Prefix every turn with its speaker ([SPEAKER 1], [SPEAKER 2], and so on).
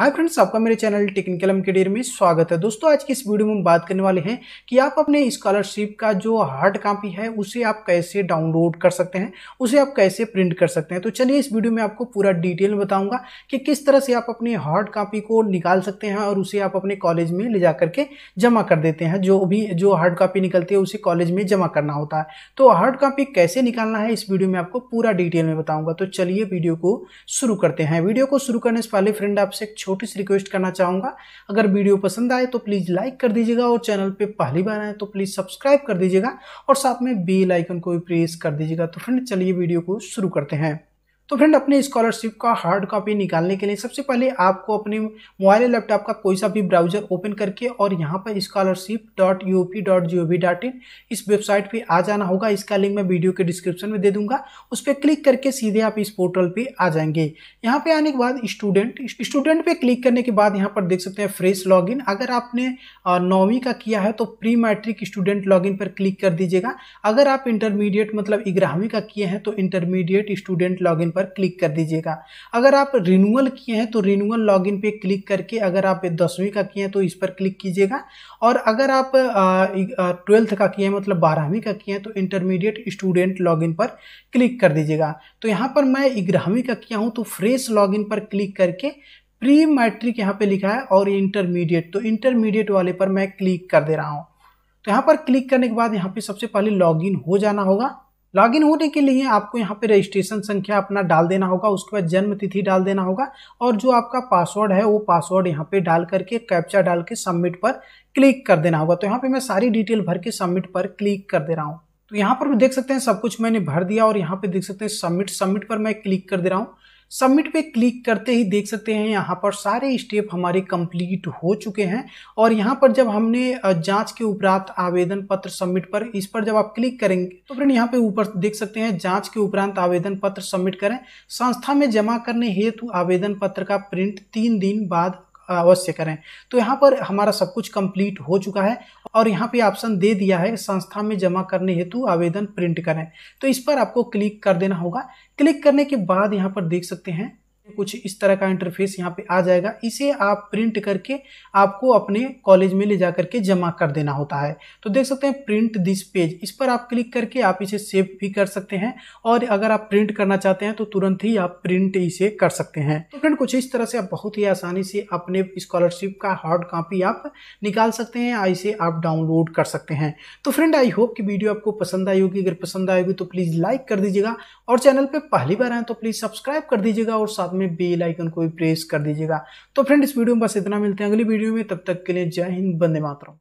[SPEAKER 1] hi friends आपका मेरे channel technical M career में स्वागत है दोस्तों आज की इस वीडियो में हम बात करने वाले हैं कि आप अपने स्कॉलरशिप का जो हार्ड कॉपी है उसे आप कैसे डाउनलोड कर सकते हैं उसे आप कैसे प्रिंट कर सकते हैं तो चलिए इस वीडियो में आपको पूरा डिटेल में बताऊंगा कि किस तरह से आप अपनी हार्ड कॉपी को निकाल सकते हैं और उसे आप अपने कॉलेज में ले जा करके जमा कर देते हैं जो भी जो हार्ड कॉपी निकलती है उसे कॉलेज में जमा करना होता है तो हार्ड कॉपी कैसे निकालना है इस वीडियो में आपको पूरा डिटेल में बताऊँगा तो चलिए वीडियो को शुरू करते हैं वीडियो को शुरू करने से पहले फ्रेंड आपसे छोटी सी रिक्वेस्ट करना चाहूँगा अगर वीडियो पसंद आए तो प्लीज़ लाइक कर दीजिएगा और चैनल पर पहली बार आए तो प्लीज़ सब्सक्राइब कर दीजिएगा और साथ में बेल आइकन को भी प्रेस कर दीजिएगा तो फ्रेंड चलिए वीडियो को शुरू करते हैं तो फ्रेंड अपने स्कॉलरशिप का हार्ड कॉपी निकालने के लिए सबसे पहले आपको अपने मोबाइल या लैपटॉप का कोई सा भी ब्राउजर ओपन करके और यहाँ पर scholarship dot U P dot G O V dot in इस वेबसाइट पे आ जाना होगा इसका लिंक मैं वीडियो के डिस्क्रिप्शन में दे दूंगा उस पर क्लिक करके सीधे आप इस पोर्टल पर आ जाएंगे यहाँ पर आने के बाद स्टूडेंट स्टूडेंट पर क्लिक करने के बाद यहाँ पर देख सकते हैं फ्रेश इन अगर आपने नौवीं का किया है तो प्री मैट्रिक स्टूडेंट इन पर क्लिक कर दीजिएगा अगर आप इंटरमीडिएट मतलब ग्यारहवीं का किए हैं तो इंटरमीडिएट स्टूडेंट लॉग पर पर क्लिक कर दीजिएगा अगर आप रिन्यूअल किए हैं तो रिन्यूअल लॉगिन पे क्लिक करके अगर आप दसवीं का किए हैं तो इस पर क्लिक कीजिएगा और अगर आप ट्वेल्थ का किए हैं मतलब बारहवीं का किए हैं तो इंटरमीडिएट स्टूडेंट लॉगिन पर क्लिक कर दीजिएगा तो यहाँ पर मैं ग्यारहवीं का किया हूँ तो फ्रेश लॉगिन पर क्लिक करके प्री मैट्रिक यहाँ पे लिखा है और इंटरमीडिएट तो इंटरमीडिएट वाले पर मैं क्लिक कर दे रहा हूँ तो यहाँ पर क्लिक करने के बाद यहाँ पे सबसे पहले लॉगिन हो जाना होगा लॉगिन होने के लिए आपको यहाँ पे रजिस्ट्रेशन संख्या अपना डाल देना होगा उसके बाद जन्म तिथि डाल देना होगा और जो आपका पासवर्ड है वो पासवर्ड यहाँ पे डाल करके कैप्चा डाल के सबमिट पर क्लिक कर देना होगा तो यहाँ पे मैं सारी डिटेल भर के सबमिट पर क्लिक कर दे रहा हूँ तो यहाँ पर भी देख सकते हैं सब कुछ मैंने भर दिया और यहाँ पे देख सकते हैं सबमिट सबमिट पर मैं क्लिक कर दे रहा हूँ सबमिट पे क्लिक करते ही देख सकते हैं यहाँ पर सारे स्टेप हमारे कंप्लीट हो चुके हैं और यहाँ पर जब हमने जांच के उपरांत आवेदन पत्र सबमिट पर इस पर जब आप क्लिक करेंगे तो फ्रेंड यहाँ पे ऊपर देख सकते हैं जांच के उपरांत आवेदन पत्र सबमिट करें संस्था में जमा करने हेतु आवेदन पत्र का प्रिंट तीन दिन बाद अवश्य करें तो यहाँ पर हमारा सब कुछ कंप्लीट हो चुका है और यहाँ पे ऑप्शन दे दिया है संस्था में जमा करने हेतु आवेदन प्रिंट करें तो इस पर आपको क्लिक कर देना होगा क्लिक करने के बाद यहाँ पर देख सकते हैं कुछ इस तरह का इंटरफेस यहाँ पे आ जाएगा इसे आप प्रिंट करके आपको अपने कॉलेज में ले जा करके जमा कर देना होता है तो देख सकते हैं प्रिंट दिस पेज इस पर आप क्लिक करके आप इसे सेव भी कर सकते हैं और अगर आप प्रिंट करना चाहते हैं तो तुरंत ही आप प्रिंट इसे कर सकते हैं तो फ्रेंड कुछ इस तरह से आप बहुत ही आसानी से अपने स्कॉलरशिप का हार्ड कॉपी आप निकाल सकते हैं इसे आप डाउनलोड कर सकते हैं तो फ्रेंड आई होप की वीडियो आपको पसंद आई होगी अगर पसंद आएगी तो प्लीज़ लाइक कर दीजिएगा और चैनल पर पहली बार आए तो प्लीज़ सब्सक्राइब कर दीजिएगा और साथ में में बेल आइकन को भी प्रेस कर दीजिएगा तो फ्रेंड इस वीडियो में बस इतना मिलते हैं अगली वीडियो में तब तक के लिए जय हिंद बंदे मातरम